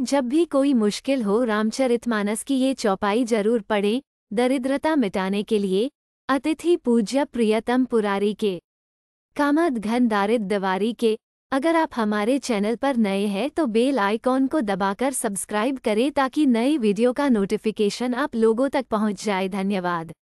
जब भी कोई मुश्किल हो रामचरितमानस की ये चौपाई जरूर पढ़ें दरिद्रता मिटाने के लिए अतिथि पूज्य प्रियतम पुरारी के कामद घन दारिद दवारी के अगर आप हमारे चैनल पर नए हैं तो बेल आइकॉन को दबाकर सब्सक्राइब करें ताकि नए वीडियो का नोटिफिकेशन आप लोगों तक पहुंच जाए धन्यवाद